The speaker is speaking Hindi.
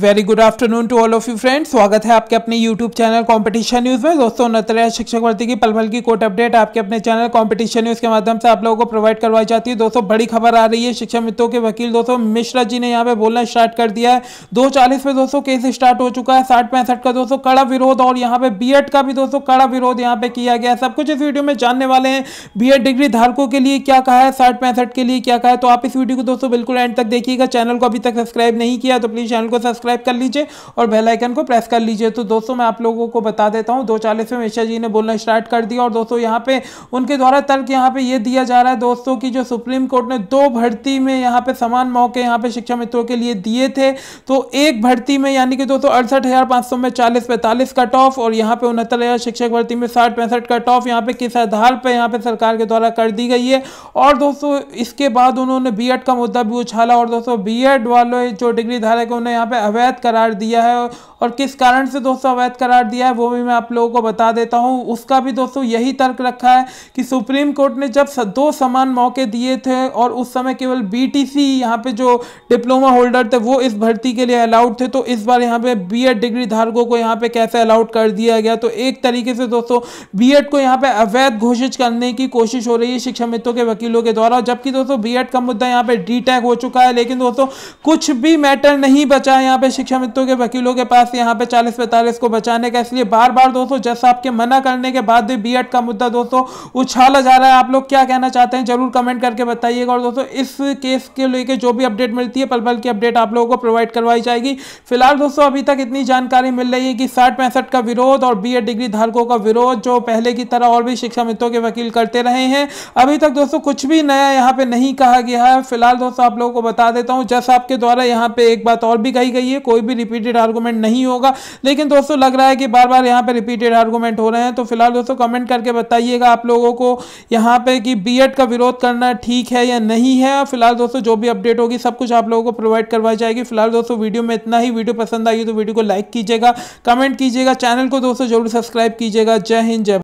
very good afternoon to all of you friends स्वागत है आपके अपने यूट्यूब चैनल कंपटीशन न्यूज़ में दोस्तों नतरिया शिक्षक भर्ती की पलभल की कोट अपडेट आपके अपने चैनल कंपटीशन न्यूज़ के माध्यम से आप लोगों को प्रोवाइड करवाई जाती है दोस्तों बड़ी खबर आ रही है शिक्षा मित्रों के वकील दोस्तों मिश्रा जी ने यहाँ पे बोलना स्टार्ट कर दिया है दो चालीस में दोस्तों केस स्टार्ट हो चुका है साठ पैंसठ का दोस्तों कड़ा विरोध और यहाँ पे बी का भी दोस्तों कड़ा विरोध यहाँ पे किया गया सब कुछ इस वीडियो में जानने वाले हैं बी डिग्री धारकों के लिए क्या कहा है साठ पैंसठ के लिए क्या कहा है तो आप इस वीडियो को दोस्तों बिल्कुल एंड तक देखिएगा चैनल को अभी तक सब्सक्राइब नहीं किया तो प्लीज़ चैनल को सब्सक्राइब सब्सक्राइब कर लीजिए और बेलाइकन को प्रेस कर लीजिए तो दोस्तों मैं आप लोगों को बता देता हूँ दो चालीस में मिश्रा जी ने बोलना स्टार्ट कर दिया और दोस्तों यहाँ पे उनके द्वारा तर्क यहाँ पे ये दिया जा रहा है दोस्तों की जो सुप्रीम कोर्ट ने दो भर्ती में यहाँ पे समान मौके यहाँ पे शिक्षा मित्रों के लिए दिए थे तो एक भर्ती में यानी कि दोस्तों अड़सठ में चालीस पैंतालीस कट ऑफ और यहाँ पे उनहत्तर शिक्षक भर्ती में साठ पैंसठ कट ऑफ यहाँ पे किस आधार पर यहाँ पे सरकार के द्वारा कर दी गई है और दोस्तों इसके बाद उन्होंने बी का मुद्दा भी उछाला और दोस्तों बी वाले जो डिग्री धारक है उन्हें यहाँ पे अवैध करार दिया है और किस कारण से दोस्तों अवैध करार दिया है वो भी मैं आप लोगों को बता देता हूँ उसका भी दोस्तों यही तर्क रखा है कि सुप्रीम कोर्ट ने जब दो समान मौके दिए थे और उस समय केवल बी टी सी यहाँ पे जो डिप्लोमा होल्डर थे वो इस भर्ती के लिए अलाउड थे तो इस बार यहाँ पे बी एड डिग्री धारकों को यहाँ पे कैसे अलाउड कर दिया गया तो एक तरीके से दोस्तों बी एड को यहाँ पे अवैध घोषित करने की कोशिश हो रही है शिक्षा मित्रों के वकीलों के द्वारा जबकि दोस्तों बी एड का मुद्दा यहाँ पे डी टैग हो चुका है लेकिन दोस्तों कुछ भी मैटर नहीं बचा है यहाँ पे शिक्षा मित्रों के वकीलों के पास यहाँ पे चालीस पैंतालीस को बचाने का इसलिए बार बार दोस्तों जज आपके मना करने के बाद भी बी का मुद्दा दोस्तों उछाला जा रहा है आप लोग क्या कहना चाहते हैं जरूर कमेंट करके बताइएगा और दोस्तों इस केस के लेके जो भी अपडेट मिलती है पल पल की अपडेट आप लोगों को प्रोवाइड करवाई जाएगी फिलहाल दोस्तों अभी तक इतनी जानकारी मिल रही है कि साठ पैंसठ का विरोध और बी डिग्री धारकों का विरोध जो पहले की तरह और भी शिक्षा मित्रों के वकील करते रहे हैं अभी तक दोस्तों कुछ भी नया यहाँ पे नहीं कहा गया है फिलहाल दोस्तों आप लोगों को बता देता हूँ जज आपके द्वारा यहाँ पे एक बात और भी कही गई है है कोई भी रिपीटेड आर्गूमेंट नहीं होगा लेकिन दोस्तों लग रहा है कि बार बार यहाँ पर रिपीटेड आर्गूमेंट हो रहे हैं तो फिलहाल दोस्तों कमेंट करके बताइएगा आप लोगों को यहाँ पर कि बी का विरोध करना ठीक है या नहीं है फिलहाल दोस्तों जो भी अपडेट होगी सब कुछ आप लोगों को प्रोवाइड करवाई जाएगी फिलहाल दोस्तों वीडियो में इतना ही वीडियो पसंद आई तो वीडियो को लाइक कीजिएगा कमेंट कीजिएगा चैनल को दोस्तों जरूर सब्सक्राइब कीजिएगा जय हिंद जय